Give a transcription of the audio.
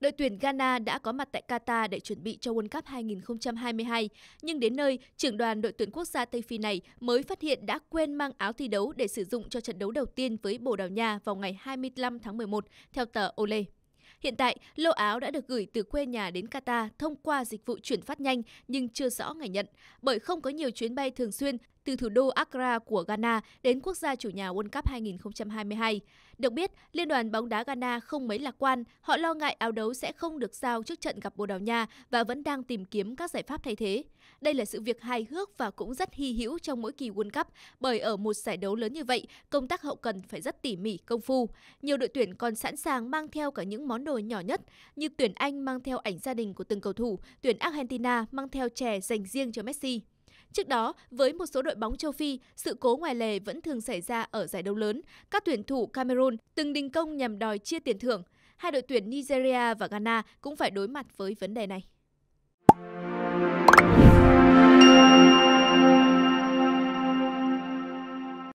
Đội tuyển Ghana đã có mặt tại Qatar để chuẩn bị cho World Cup 2022, nhưng đến nơi, trưởng đoàn đội tuyển quốc gia Tây Phi này mới phát hiện đã quên mang áo thi đấu để sử dụng cho trận đấu đầu tiên với Bồ Đào Nha vào ngày 25 tháng 11, theo tờ Ole. Hiện tại, lô áo đã được gửi từ quê nhà đến Qatar thông qua dịch vụ chuyển phát nhanh nhưng chưa rõ ngày nhận, bởi không có nhiều chuyến bay thường xuyên từ thủ đô Accra của Ghana đến quốc gia chủ nhà World Cup 2022. Được biết, Liên đoàn bóng đá Ghana không mấy lạc quan, họ lo ngại áo đấu sẽ không được giao trước trận gặp Bồ Đào Nha và vẫn đang tìm kiếm các giải pháp thay thế. Đây là sự việc hài hước và cũng rất hy hữu trong mỗi kỳ World Cup bởi ở một giải đấu lớn như vậy, công tác hậu cần phải rất tỉ mỉ, công phu. Nhiều đội tuyển còn sẵn sàng mang theo cả những món đồ nhỏ nhất như tuyển Anh mang theo ảnh gia đình của từng cầu thủ, tuyển Argentina mang theo chè dành riêng cho Messi. Trước đó, với một số đội bóng châu Phi, sự cố ngoài lề vẫn thường xảy ra ở giải đấu lớn. Các tuyển thủ Cameroon từng đình công nhằm đòi chia tiền thưởng. Hai đội tuyển Nigeria và Ghana cũng phải đối mặt với vấn đề này.